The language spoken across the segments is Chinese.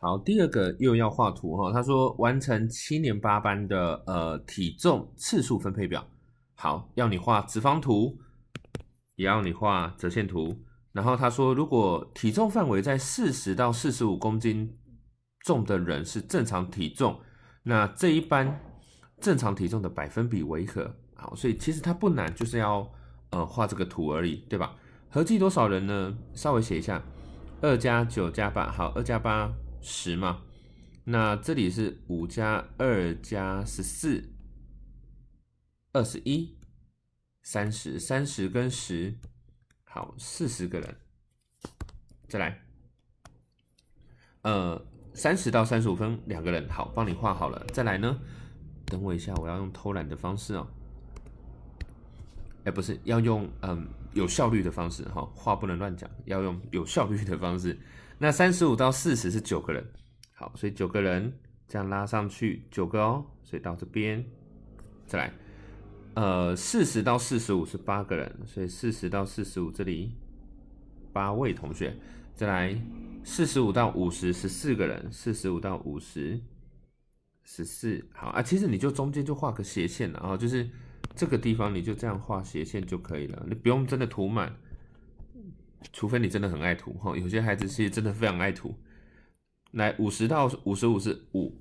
好，第二个又要画图哈。他说完成七年八班的呃体重次数分配表。好，要你画直方图，也要你画折线图。然后他说，如果体重范围在四十到四十五公斤重的人是正常体重，那这一班正常体重的百分比为何？好，所以其实它不难，就是要呃画这个图而已，对吧？合计多少人呢？稍微写一下，二加九加八，好，二加八。十嘛，那这里是五加二加十四，二十一，三十，三十跟十，好，四十个人。再来，呃，三十到三十五分两个人，好，帮你画好了。再来呢？等我一下，我要用偷懒的方式哦。哎，不是要用嗯有效率的方式哈，话不能乱讲，要用有效率的方式。那三十五到四十是九个人，好，所以九个人这样拉上去九个哦，所以到这边再来，呃，四十到四十五是八个人，所以四十到四十五这里八位同学，再来四十五到五十十四个人，四十五到五十十四，好啊，其实你就中间就画个斜线，然后就是这个地方你就这样画斜线就可以了，你不用真的涂满。除非你真的很爱涂哈，有些孩子其实真的非常爱涂。来，五十到五十五是五，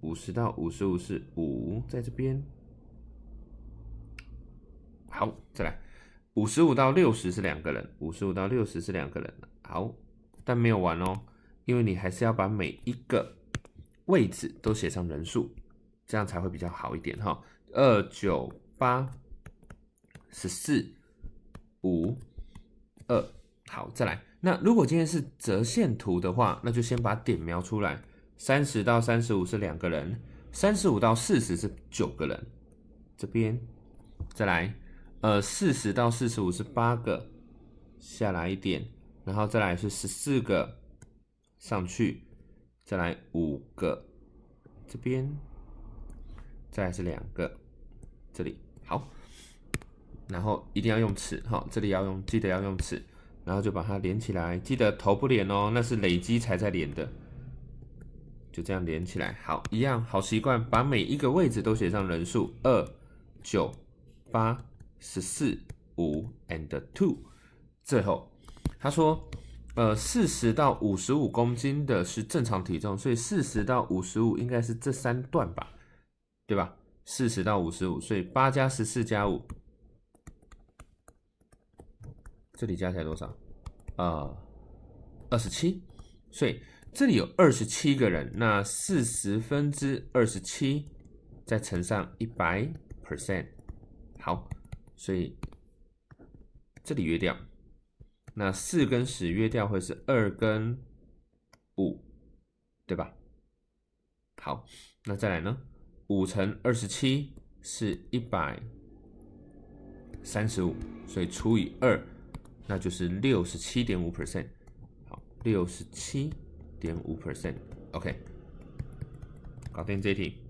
五十到五十五是五，在这边。好，再来，五十五到六十是两个人，五十五到六十是两个人。好，但没有完哦，因为你还是要把每一个位置都写上人数，这样才会比较好一点哈。二九八十四五。二好，再来。那如果今天是折线图的话，那就先把点描出来。三十到三十五是两个人，三十五到四十是九个人。这边再来，呃，四十到四十五是八个，下来一点，然后再来是十四个，上去，再来五个，这边，再来是两个，这里好。然后一定要用尺，哈，这里要用，记得要用尺，然后就把它连起来，记得头不连哦，那是累积才在连的，就这样连起来，好，一样好习惯，把每一个位置都写上人数，二九八十四五 and two，最后他说，呃，四十到五十五公斤的是正常体重，所以四十到五十五应该是这三段吧，对吧？四十到五十五，所以八加十四加五。这里加起来多少？啊，二十七。所以这里有二十七个人，那四十分之二十七再乘上一百 percent，好，所以这里约掉，那四跟十约掉会是二跟五，对吧？好，那再来呢？五乘二十七是一百三十五，所以除以二。那就是六十七点五 percent，好，六十七点五 percent，OK，搞定这一题。